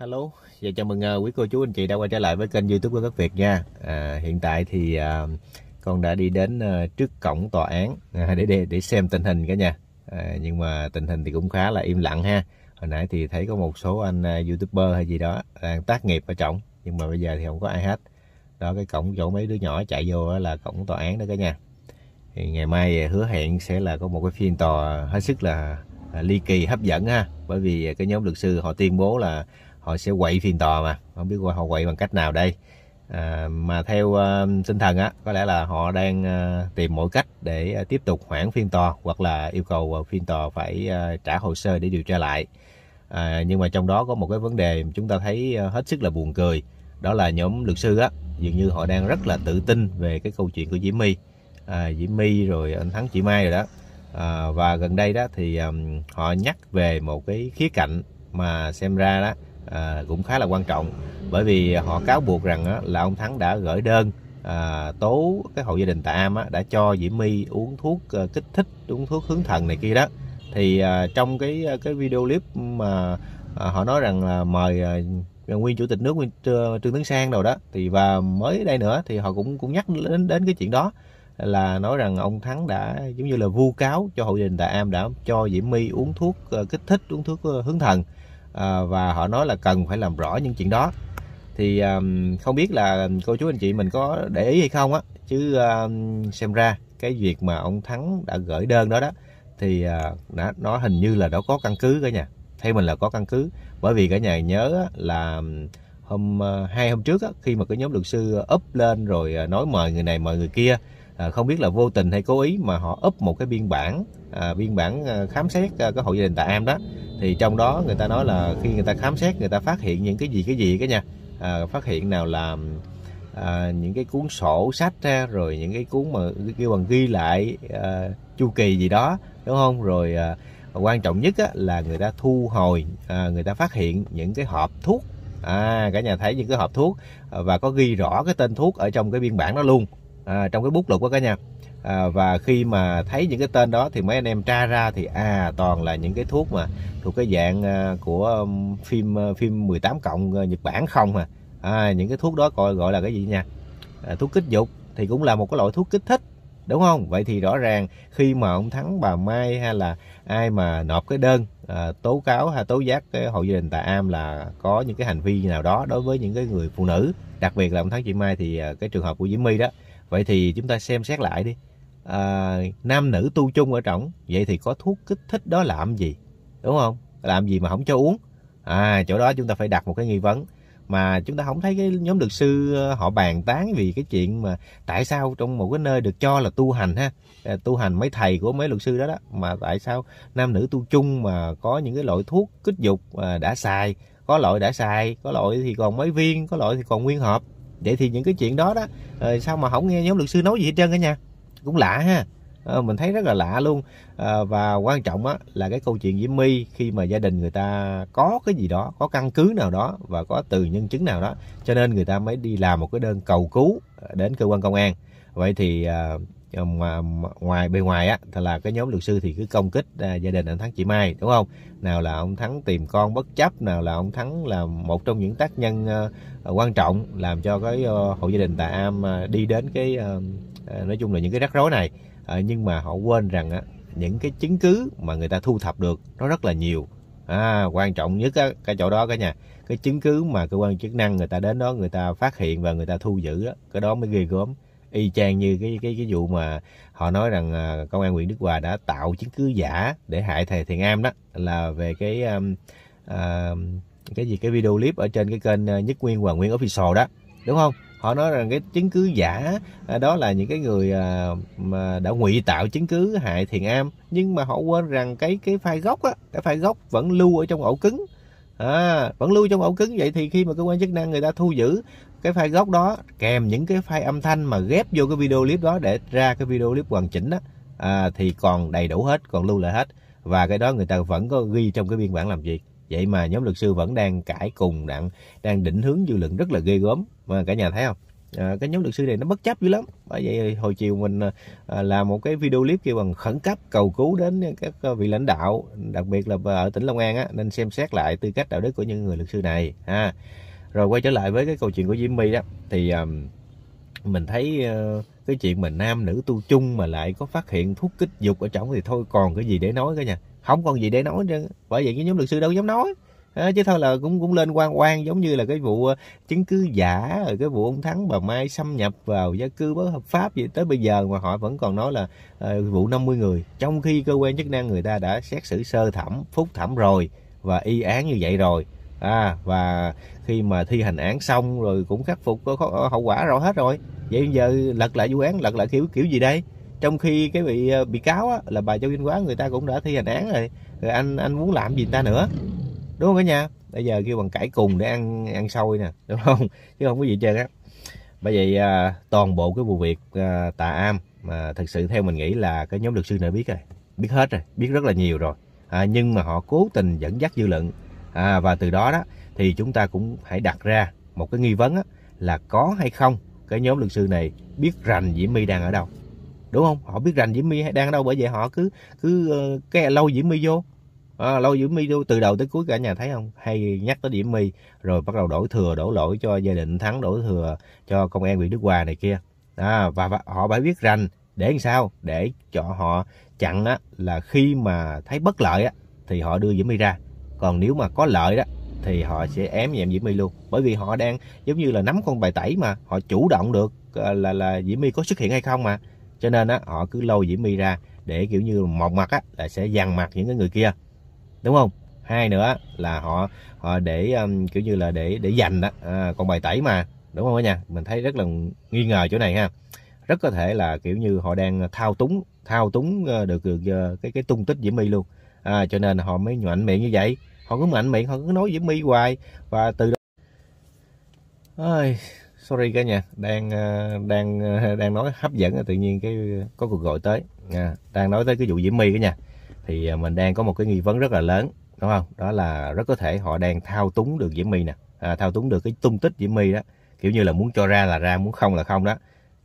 Hello, và chào mừng ờ, quý cô chú anh chị đã quay trở lại với kênh YouTube của Các Việt nha. À, hiện tại thì à, con đã đi đến à, trước cổng tòa án à, để, để để xem tình hình cả nha À, nhưng mà tình hình thì cũng khá là im lặng ha. Hồi nãy thì thấy có một số anh à, YouTuber hay gì đó đang tác nghiệp ở trọng, nhưng mà bây giờ thì không có ai hết. Đó cái cổng chỗ mấy đứa nhỏ chạy vô là cổng tòa án đó cả nha Thì ngày mai hứa hẹn sẽ là có một cái phiên tòa hết sức là, là ly kỳ hấp dẫn ha bởi vì cái nhóm luật sư họ tuyên bố là họ sẽ quậy phiên tòa mà không biết họ quậy bằng cách nào đây à, mà theo à, tinh thần á có lẽ là họ đang à, tìm mọi cách để à, tiếp tục hoãn phiên tòa hoặc là yêu cầu à, phiên tòa phải à, trả hồ sơ để điều tra lại à, nhưng mà trong đó có một cái vấn đề chúng ta thấy à, hết sức là buồn cười đó là nhóm luật sư á dường như họ đang rất là tự tin về cái câu chuyện của Diễm My à, Diễm My rồi anh Thắng chị Mai rồi đó à, và gần đây đó thì um, họ nhắc về một cái khía cạnh mà xem ra đó à, cũng khá là quan trọng bởi vì họ cáo buộc rằng á, là ông Thắng đã gửi đơn à, tố cái hộ gia đình tại Am á, đã cho Diễm My uống thuốc à, kích thích uống thuốc hướng thần này kia đó thì à, trong cái à, cái video clip mà à, họ nói rằng là mời à, nguyên chủ tịch nước nguyên trương tấn sang đâu đó thì và mới đây nữa thì họ cũng cũng nhắc đến đến cái chuyện đó là nói rằng ông thắng đã giống như là vu cáo cho hộ gia đình tại am đã cho diễm my uống thuốc ờ, kích thích uống thuốc ờ, hướng thần À, và họ nói là cần phải làm rõ những chuyện đó thì không biết là cô chú anh chị mình có để ý hay không á chứ xem ra cái việc mà ông thắng đã gửi đơn đó đó thì à, nó, hình như là nó có căn cứ cả nhà theo mình là có căn cứ bởi vì cả nhà nhớ là hôm ờ, hai hôm trước khi mà cái nhóm luật sư up lên rồi à, nói mời người này mời người kia à, không biết là vô tình hay cố ý mà họ úp một cái biên bản à, biên bản à, khám xét à, cái hộ gia đình tại Am đó thì trong đó người ta nói là khi người ta khám xét người ta phát hiện những cái gì cái gì cái nha à, phát hiện nào là à, những cái cuốn sổ sách ra rồi những cái cuốn mà kêu bằng ghi lại à, chu kỳ gì đó đúng không rồi à, quan trọng nhất á, là người ta thu hồi à, người ta phát hiện những cái hộp thuốc à cả nhà thấy những cái hộp thuốc à, và có ghi rõ cái tên thuốc ở trong cái biên bản đó luôn à, trong cái bút lục đó cả nhà à, và khi mà thấy những cái tên đó thì mấy anh em tra ra thì à toàn là những cái thuốc mà thuộc cái dạng à, của um, phim à, phim 18 cộng à, Nhật Bản không à, à những cái thuốc đó gọi gọi là cái gì nha à, thuốc kích dục thì cũng là một cái loại thuốc kích thích đúng không vậy thì rõ ràng khi mà ông thắng bà mai hay là ai mà nộp cái đơn à, tố cáo hay tố giác cái hội gia đình tà am là có những cái hành vi nào đó đối với những cái người phụ nữ đặc biệt là ông thắng chị mai thì à, cái trường hợp của diễm my đó vậy thì chúng ta xem xét lại đi à, nam nữ tu chung ở trỏng vậy thì có thuốc kích thích đó làm gì đúng không làm gì mà không cho uống à chỗ đó chúng ta phải đặt một cái nghi vấn mà chúng ta không thấy cái nhóm luật sư ờ, họ bàn tán vì cái chuyện mà tại sao trong một cái nơi được cho là tu hành ha à, tu hành mấy thầy của mấy luật sư đó đó mà tại sao nam nữ tu chung mà có những cái loại thuốc kích dục à, đã xài có loại đã xài có loại thì còn mấy viên có loại thì còn nguyên hộp vậy thì những cái chuyện đó đó ờ, sao mà không nghe nhóm luật sư nói gì hết trơn cả nha, cũng lạ ha ờ, mình thấy rất là lạ luôn ờ, và quan trọng á là cái câu chuyện Diễm My khi mà gia đình người ta có cái gì đó có căn cứ nào đó và có từ nhân chứng nào đó cho nên người ta mới đi làm một cái đơn cầu cứu đến cơ quan công an vậy thì à, Ờ, ngoài bên ngoài á thì là cái nhóm luật sư thì cứ công kích à, gia đình anh thắng chị mai đúng không nào là ông thắng tìm con bất chấp nào là ông thắng là một trong những tác nhân à, quan trọng làm cho cái à, hộ gia đình tạ am à, đi đến cái à, nói chung là những cái rắc rối này à, nhưng mà họ quên rằng á những cái chứng cứ mà người ta thu thập được nó rất là nhiều à, quan trọng nhất á, cái chỗ đó cả nhà cái chứng cứ mà cơ quan chức năng người ta đến đó người ta phát hiện và người ta thu giữ đó, cái đó mới ghê gớm y chang như cái cái cái vụ mà họ nói rằng à, công an huyện Đức Hòa đã tạo chứng cứ giả để hại thầy Thiền Am đó là về cái um, uh, cái gì cái video clip ở trên cái kênh à, Nhất Nguyên Hoàng Nguyên Official đó đúng không? Họ nói rằng cái chứng cứ giả đó là những cái người uh, mà đã ngụy tạo chứng cứ hại Thiền Am nhưng mà họ quên rằng cái cái file gốc á, cái file gốc vẫn lưu ở trong ổ cứng à, vẫn lưu trong ổ cứng vậy thì khi mà cơ quan chức năng người ta thu giữ cái file gốc đó kèm những cái file âm thanh mà ghép vô cái video clip đó để ra cái video clip hoàn chỉnh đó à, thì còn đầy đủ hết còn lưu lại hết và cái đó người ta vẫn có ghi trong cái biên bản làm việc vậy mà nhóm luật sư vẫn đang cãi cùng đang đang định hướng dư luận rất là ghê gớm mà cả nhà thấy không à, cái nhóm luật sư này nó bất chấp dữ lắm bởi vậy hồi chiều mình à, à làm một cái video clip kêu bằng khẩn cấp cầu cứu đến các à, vị lãnh đạo đặc biệt là ở tỉnh long an á, nên xem xét lại tư cách đạo đức của những người luật sư này ha à rồi quay trở lại với cái câu chuyện của My đó thì um, mình thấy uh, cái chuyện mà nam nữ tu chung mà lại có phát hiện thuốc kích dục ở trong thì thôi còn cái gì để nói cả nhà không còn gì để nói nữa bởi vậy cái nhóm luật sư đâu dám nói À, chứ thôi là cũng cũng lên quan quan giống như là cái vụ ờ, chứng cứ giả rồi cái vụ ông thắng bà mai xâm nhập vào gia cư bất hợp pháp gì tới bây giờ mà họ vẫn còn nói là à, vụ 50 người trong khi cơ quan chức năng người ta đã xét xử sơ thẩm phúc thẩm rồi và y án như vậy rồi à và khi mà thi hành án xong rồi cũng khắc phục có hậu quả rồi hết rồi vậy giờ lật lại vụ án lật lại kiểu kiểu gì đây trong khi cái bị ờ, bị cáo á, là bà châu vinh quá người ta cũng đã thi hành án rồi rồi anh anh muốn làm gì người ta nữa đúng không cả nhà bây giờ kêu bằng cải cùng để ăn ăn sôi nè đúng không chứ không có gì trơn á bởi vậy ờ, toàn bộ cái vụ việc ờ, tà am mà thật sự theo mình nghĩ là cái nhóm luật sư này biết rồi biết hết rồi biết rất là nhiều rồi à, nhưng mà họ cố tình dẫn dắt dư luận à, và từ đó đó thì chúng ta cũng hãy đặt ra một cái nghi vấn á, là có hay không cái nhóm luật sư này biết rành Diễm My đang ở đâu đúng không họ biết rành Diễm My đang ở đâu bởi vậy họ cứ cứ ờ, cái lâu Diễm My vô à, lâu Diễm My vô từ đầu tới cuối cả nhà thấy không hay nhắc tới Diễm My rồi bắt đầu đổ thừa đổ lỗi cho gia đình thắng đổ thừa cho công an huyện Đức Hòa này kia à, và, và họ phải biết rành để làm sao để cho họ chặn á, là khi mà thấy bất lợi á, thì họ đưa Diễm My ra còn nếu mà có lợi đó thì họ sẽ ém nhẹm Diễm My luôn bởi vì họ đang giống như là nắm con bài tẩy mà họ chủ động được ờ, là là Diễm My có xuất hiện hay không mà cho nên á họ cứ lôi Diễm My ra để kiểu như một mặt á là sẽ dằn mặt những cái người kia đúng không hai nữa là họ họ để um, kiểu như là để để giành đó à, con bài tẩy mà đúng không cả nha mình thấy rất là nghi ngờ chỗ này ha rất có thể là kiểu như họ đang thao túng thao túng ờ, được, được, ờ, cái cái tung tích Diễm My luôn à, cho nên họ mới nhoạnh miệng như vậy họ cứ mạnh miệng họ cứ nói với mi hoài và từ đó Ôi, sorry cả nhà đang ờ, đang ờ, đang nói hấp dẫn tự nhiên cái có cuộc gọi tới à, đang nói tới cái vụ diễm my cả nhà thì ờ, mình đang có một cái nghi vấn rất là lớn đúng không đó là rất có thể họ đang thao túng được diễm my nè à, thao túng được cái tung tích diễm my đó kiểu như là muốn cho ra là ra muốn không là không đó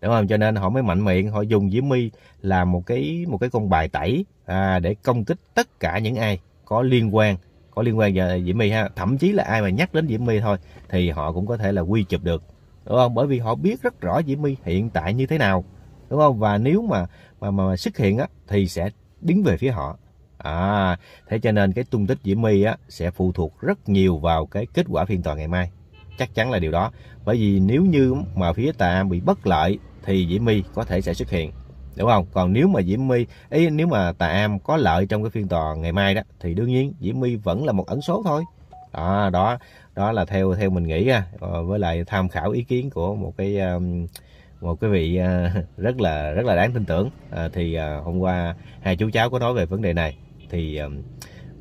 đúng không cho nên họ mới mạnh miệng họ dùng diễm my làm một cái một cái con bài tẩy à, để công kích tất cả những ai có liên quan có liên quan về Diễm My ha thậm chí là ai mà nhắc đến Diễm My thôi thì họ cũng có thể là quy chụp được đúng không bởi vì họ biết rất rõ Diễm My hiện tại như thế nào đúng không và nếu mà mà mà, xuất hiện á thì sẽ đứng về phía họ à thế cho nên cái tung tích Diễm My á sẽ phụ thuộc rất nhiều vào cái kết quả phiên tòa ngày mai chắc chắn là điều đó bởi vì nếu như mà phía tạ bị bất lợi thì Diễm My có thể sẽ xuất hiện đúng không còn nếu mà diễm my ý nếu mà tà am có lợi trong cái phiên tòa ngày mai đó thì đương nhiên diễm my vẫn là một ẩn số thôi đó đó đó là theo theo mình nghĩ ha ờ, với lại tham khảo ý kiến của một cái một cái vị ờ, rất là rất là đáng tin tưởng à, thì hôm qua hai chú cháu có nói về vấn đề này thì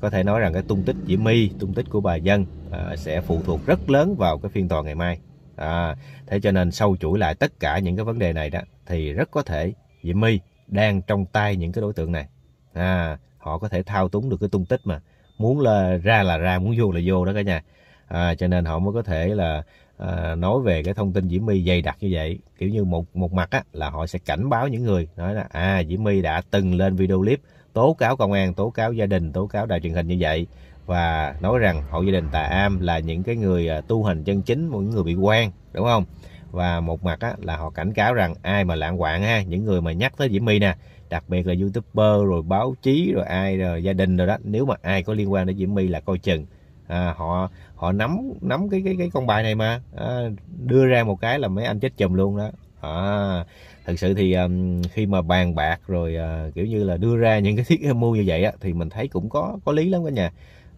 có thể nói rằng cái tung tích diễm my tung tích của bà dân à, sẽ phụ thuộc rất lớn vào cái phiên tòa ngày mai à, thế cho nên sâu chuỗi lại tất cả những cái vấn đề này đó thì rất có thể Diễm My đang trong tay những cái đối tượng này. À, họ có thể thao túng được cái tung tích mà muốn là ra là ra muốn vô là vô đó cả nhà à, cho nên họ mới có thể là à, nói về cái thông tin Diễm My dày đặc như vậy kiểu như một một mặt á, là họ sẽ cảnh báo những người nói là à Diễm My đã từng lên video clip tố cáo công an tố cáo gia đình tố cáo đài truyền hình như vậy và nói rằng hộ gia đình tà am là những cái người à, tu hành chân chính những người bị quan đúng không và một mặt á, là họ cảnh cáo rằng ai mà lạng quạng ha những người mà nhắc tới Diễm My nè đặc biệt là youtuber rồi báo chí rồi ai rồi gia đình rồi đó nếu mà ai có liên quan đến Diễm My là coi chừng à, họ họ nắm nắm cái cái cái con bài này mà à, đưa ra một cái là mấy anh chết chùm luôn đó à, thực sự thì um, khi mà bàn bạc rồi uh, kiểu như là đưa ra những cái thiết mưu như vậy á, thì mình thấy cũng có có lý lắm cả nhà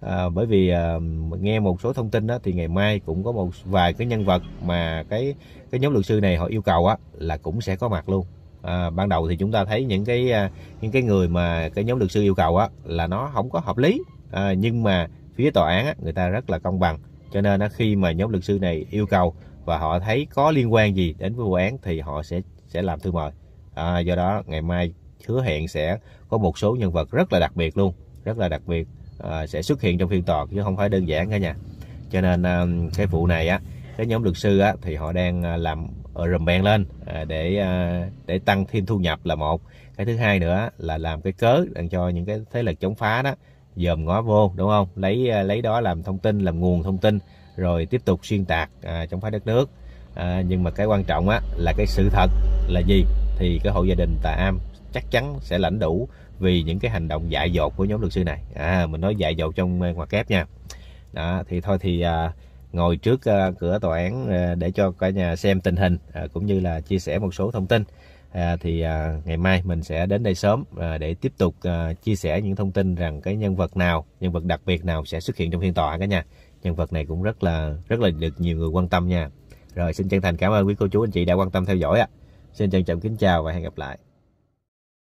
à, bởi vì à, nghe một số thông tin đó, thì ngày mai cũng có một vài cái nhân vật mà cái cái nhóm luật sư này họ yêu cầu á là cũng sẽ có mặt luôn à, ban đầu thì chúng ta thấy những cái à, những cái người mà cái nhóm luật sư yêu cầu á là nó không có hợp lý à, nhưng mà phía tòa án á, người ta rất là công bằng cho nên á, khi mà nhóm luật sư này yêu cầu và họ thấy có liên quan gì đến với vụ án thì họ sẽ sẽ làm thư mời à, do đó ngày mai hứa hẹn sẽ có một số nhân vật rất là đặc biệt luôn rất là đặc biệt Ờ, sẽ xuất hiện trong phiên tòa chứ không phải đơn giản cả nhà cho nên ờ, cái vụ này á cái nhóm luật sư á, thì họ đang ờ, làm ở rầm bèn lên để để tăng thêm thu nhập là một cái thứ hai nữa là làm cái cớ để cho những cái thế lực chống phá đó dòm ngó vô đúng không lấy lấy đó làm thông tin làm nguồn thông tin rồi tiếp tục xuyên tạc à, chống phá đất nước à, nhưng mà cái quan trọng á là cái sự thật là gì thì cái hộ gia đình tà am chắc chắn sẽ lãnh đủ vì những cái hành động dại dột của nhóm luật sư này à mình nói dại dột trong ờ, ngoặc kép nha đó thì thôi thì à, ngồi trước à, cửa tòa án à, để cho cả nhà xem tình hình à, cũng như là chia sẻ một số thông tin à, thì à, ngày mai mình sẽ đến đây sớm à, để tiếp tục à, chia sẻ những thông tin rằng cái nhân vật nào nhân vật đặc biệt nào sẽ xuất hiện trong phiên tòa cả nhà nhân vật này cũng rất là rất là được nhiều người quan tâm nha rồi xin chân thành cảm ơn quý cô chú anh chị đã quan tâm theo dõi ạ xin trân trọng kính chào và hẹn gặp lại